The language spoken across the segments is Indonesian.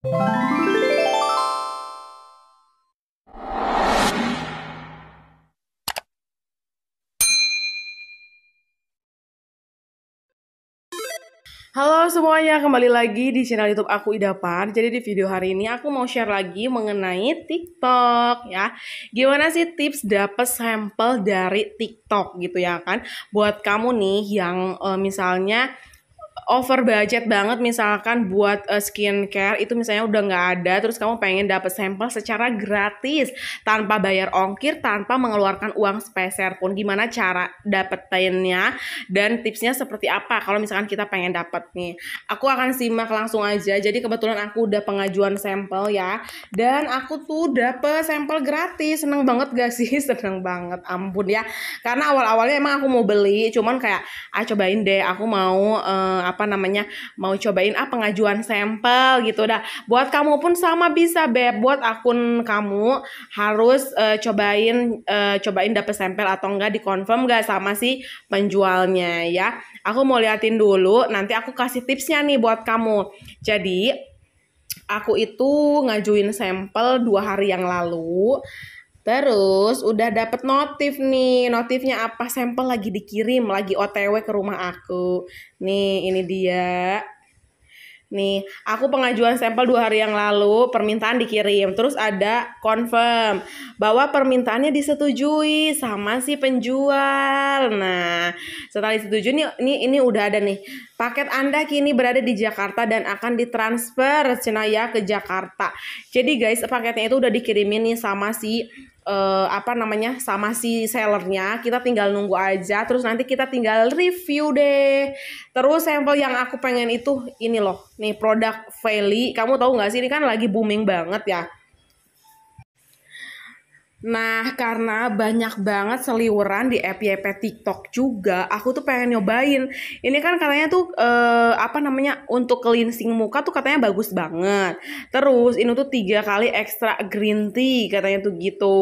Halo semuanya, kembali lagi di channel YouTube aku ida Idapar. Jadi di video hari ini aku mau share lagi mengenai TikTok ya. Gimana sih tips dapat sampel dari TikTok gitu ya kan? Buat kamu nih yang eh, misalnya over budget banget misalkan buat uh, skincare itu misalnya udah nggak ada terus kamu pengen dapat sampel secara gratis tanpa bayar ongkir tanpa mengeluarkan uang speser pun gimana cara dapetinnya dan tipsnya seperti apa kalau misalkan kita pengen dapet nih aku akan simak langsung aja jadi kebetulan aku udah pengajuan sampel ya dan aku tuh dapet sampel gratis seneng banget gak sih seneng banget ampun ya karena awal-awalnya emang aku mau beli cuman kayak ah cobain deh aku mau uh, apa namanya mau cobain ah pengajuan sampel gitu dah buat kamu pun sama bisa beb buat akun kamu harus uh, cobain uh, cobain dapet sampel atau enggak dikonfirm enggak sama si penjualnya ya aku mau liatin dulu nanti aku kasih tipsnya nih buat kamu jadi aku itu ngajuin sampel dua hari yang lalu Terus udah dapet notif nih, notifnya apa sampel lagi dikirim, lagi OTW ke rumah aku. Nih ini dia. Nih, aku pengajuan sampel dua hari yang lalu, permintaan dikirim. Terus ada confirm bahwa permintaannya disetujui sama si penjual. Nah, setelah disetujui nih, ini ini udah ada nih. Paket Anda kini berada di Jakarta dan akan ditransfer Cenaya ke Jakarta. Jadi guys, paketnya itu udah dikirimin nih sama si uh, apa namanya sama si sellernya kita tinggal nunggu aja terus nanti kita tinggal review deh terus sampel yang aku pengen itu ini loh nih produk veli kamu tahu nggak sih ini kan lagi booming banget ya Nah, karena banyak banget seliweran di FYP TikTok juga, aku tuh pengen nyobain. Ini kan katanya tuh eh, apa namanya untuk cleansing muka tuh katanya bagus banget. Terus ini tuh tiga kali ekstra green tea katanya tuh gitu.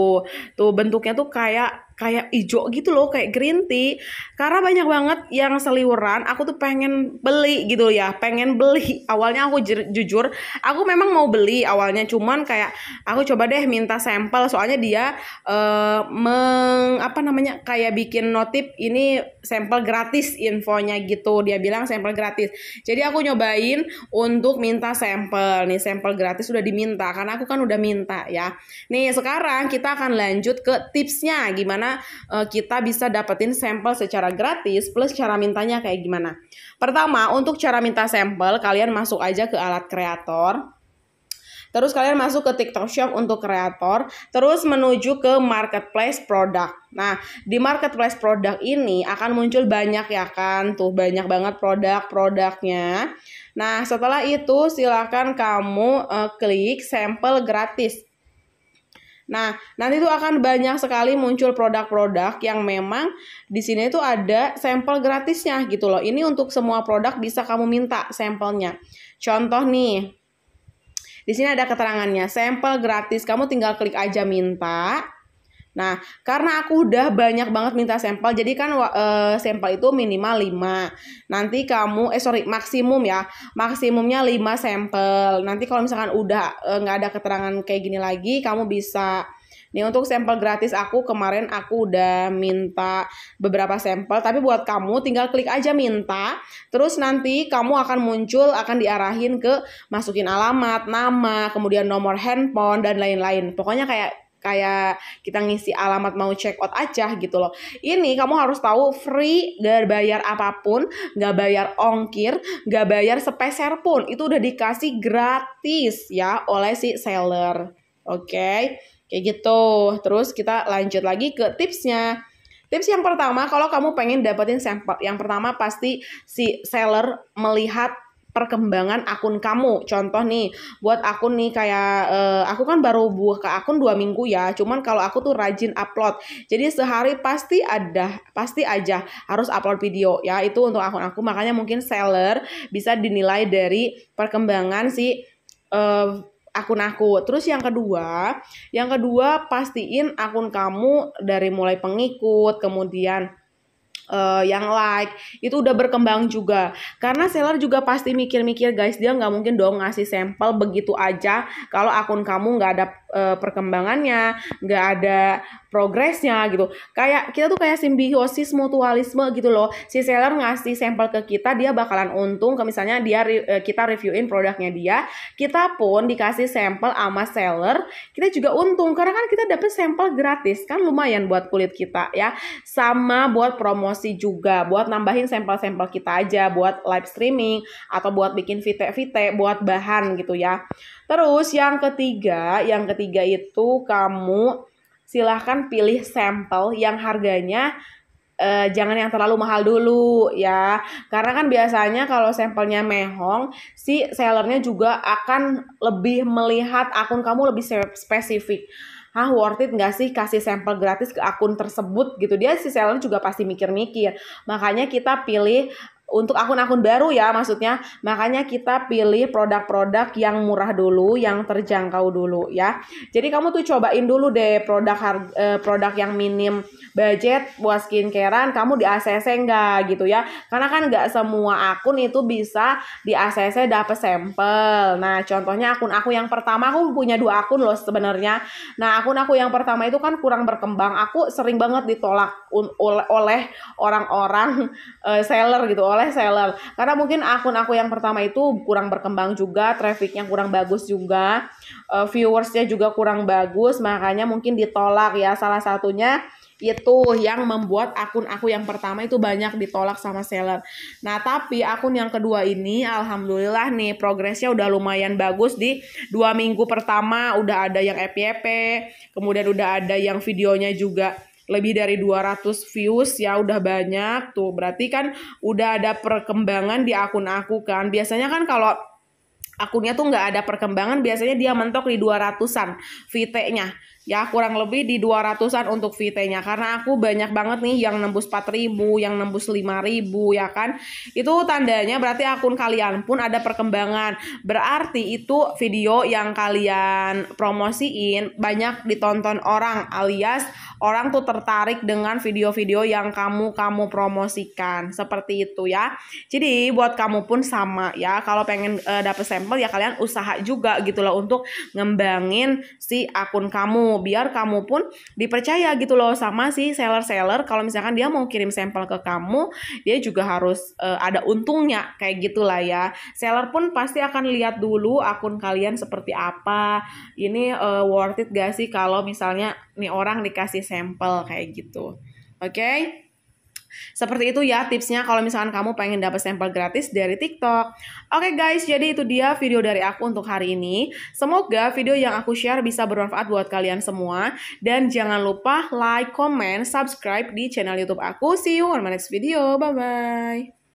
Tuh bentuknya tuh kayak kayak ijo gitu loh kayak green tea karena banyak banget yang seliweran aku tuh pengen beli gitu ya pengen beli awalnya aku jujur aku memang mau beli awalnya cuman kayak aku coba deh minta sampel soalnya dia uh, meng apa namanya kayak bikin notif ini sampel gratis infonya gitu dia bilang sampel gratis jadi aku nyobain untuk minta sampel nih sampel gratis sudah diminta karena aku kan udah minta ya nih sekarang kita akan lanjut ke tipsnya gimana gimana uh, kita bisa dapetin sampel secara gratis plus cara mintanya kayak gimana. Pertama, untuk cara minta sampel, kalian masuk aja ke alat kreator. Terus kalian masuk ke TikTok Shop untuk kreator, terus menuju ke marketplace produk. Nah, di marketplace produk ini akan muncul banyak ya kan, tuh banyak banget produk-produknya. Nah, setelah itu silakan kamu uh, klik sampel gratis. Nah, nanti tuh akan banyak sekali muncul produk-produk yang memang di sini tuh ada sampel gratisnya gitu loh. Ini untuk semua produk bisa kamu minta sampelnya. Contoh nih, di sini ada keterangannya, sampel gratis. Kamu tinggal klik aja minta. Nah, karena aku udah banyak banget minta sampel, jadi kan uh, sampel itu minimal 5. Nanti kamu eh sorry, maksimum ya. Maksimumnya 5 sampel. Nanti kalau misalkan udah eh, nggak uh, ada keterangan kayak gini lagi, kamu bisa Nih untuk sampel gratis aku kemarin aku udah minta beberapa sampel tapi buat kamu tinggal klik aja minta terus nanti kamu akan muncul akan diarahin ke masukin alamat, nama, kemudian nomor handphone dan lain-lain. Pokoknya kayak kayak kita ngisi alamat mau check out aja gitu loh. Ini kamu harus tahu free, gak bayar apapun, gak bayar ongkir, gak bayar sepeser pun. Itu udah dikasih gratis ya oleh si seller. Oke, okay? kayak gitu. Terus kita lanjut lagi ke tipsnya. Tips yang pertama, kalau kamu pengen dapetin sampel, yang pertama pasti si seller melihat perkembangan akun kamu. Contoh nih, buat akun nih kayak uh, aku kan baru buah ke akun dua minggu ya. Cuman kalau aku tuh rajin upload, jadi sehari pasti ada, pasti aja harus upload video ya. Itu untuk akun aku. Makanya mungkin seller bisa dinilai dari perkembangan si uh, akun aku. Terus yang kedua, yang kedua pastiin akun kamu dari mulai pengikut, kemudian uh, yang like itu udah berkembang juga karena seller juga pasti mikir-mikir guys dia nggak mungkin dong ngasih sampel begitu aja kalau akun kamu nggak ada uh, perkembangannya, nggak ada progresnya gitu. Kayak kita tuh kayak simbiosis mutualisme gitu loh. Si seller ngasih sampel ke kita, dia bakalan untung. Ke misalnya dia re eh, kita reviewin produknya dia, kita pun dikasih sampel sama seller, kita juga untung karena kan kita dapet sampel gratis kan lumayan buat kulit kita ya. Sama buat promosi juga, buat nambahin sampel-sampel kita aja, buat live streaming atau buat bikin vite-vite, buat bahan gitu ya. Terus yang ketiga, yang ketiga itu kamu silahkan pilih sampel yang harganya eh, jangan yang terlalu mahal dulu ya. Karena kan biasanya kalau sampelnya mehong, si sellernya juga akan lebih melihat akun kamu lebih spesifik. Ah worth it nggak sih kasih sampel gratis ke akun tersebut gitu dia si seller juga pasti mikir-mikir makanya kita pilih untuk akun-akun baru ya maksudnya makanya kita pilih produk-produk yang murah dulu yang terjangkau dulu ya jadi kamu tuh cobain dulu deh produk harga, eh, produk yang minim budget buat skincarean kamu di ACC enggak gitu ya karena kan nggak semua akun itu bisa di ACC dapet sampel nah contohnya akun aku yang pertama aku punya dua akun loh sebenarnya nah akun aku yang pertama itu kan kurang berkembang aku sering banget ditolak oleh orang-orang eh, seller gitu oleh seller karena mungkin akun aku yang pertama itu kurang berkembang juga trafficnya kurang bagus juga uh, viewersnya juga kurang bagus makanya mungkin ditolak ya salah satunya itu yang membuat akun aku yang pertama itu banyak ditolak sama seller. Nah, tapi akun yang kedua ini alhamdulillah nih progresnya udah lumayan bagus di dua minggu pertama udah ada yang FYP, kemudian udah ada yang videonya juga lebih dari 200 views ya udah banyak tuh. Berarti kan udah ada perkembangan di akun aku kan. Biasanya kan kalau akunnya tuh nggak ada perkembangan biasanya dia mentok di 200-an VT-nya ya kurang lebih di 200-an untuk VT-nya karena aku banyak banget nih yang nembus 4000, yang nembus 5000 ya kan. Itu tandanya berarti akun kalian pun ada perkembangan. Berarti itu video yang kalian promosiin banyak ditonton orang alias orang tuh tertarik dengan video-video yang kamu kamu promosikan. Seperti itu ya. Jadi buat kamu pun sama ya. Kalau pengen uh, dapet sampel ya kalian usaha juga gitu loh untuk ngembangin si akun kamu biar kamu pun dipercaya gitu loh sama si seller-seller kalau misalkan dia mau kirim sampel ke kamu dia juga harus uh, ada untungnya kayak gitulah ya seller pun pasti akan lihat dulu akun kalian seperti apa ini uh, worth it gak sih kalau misalnya nih orang dikasih sampel kayak gitu oke okay? Seperti itu ya tipsnya kalau misalkan kamu pengen dapat sampel gratis dari TikTok. Oke okay guys, jadi itu dia video dari aku untuk hari ini. Semoga video yang aku share bisa bermanfaat buat kalian semua. Dan jangan lupa like, comment, subscribe di channel YouTube aku. See you on my next video. Bye-bye.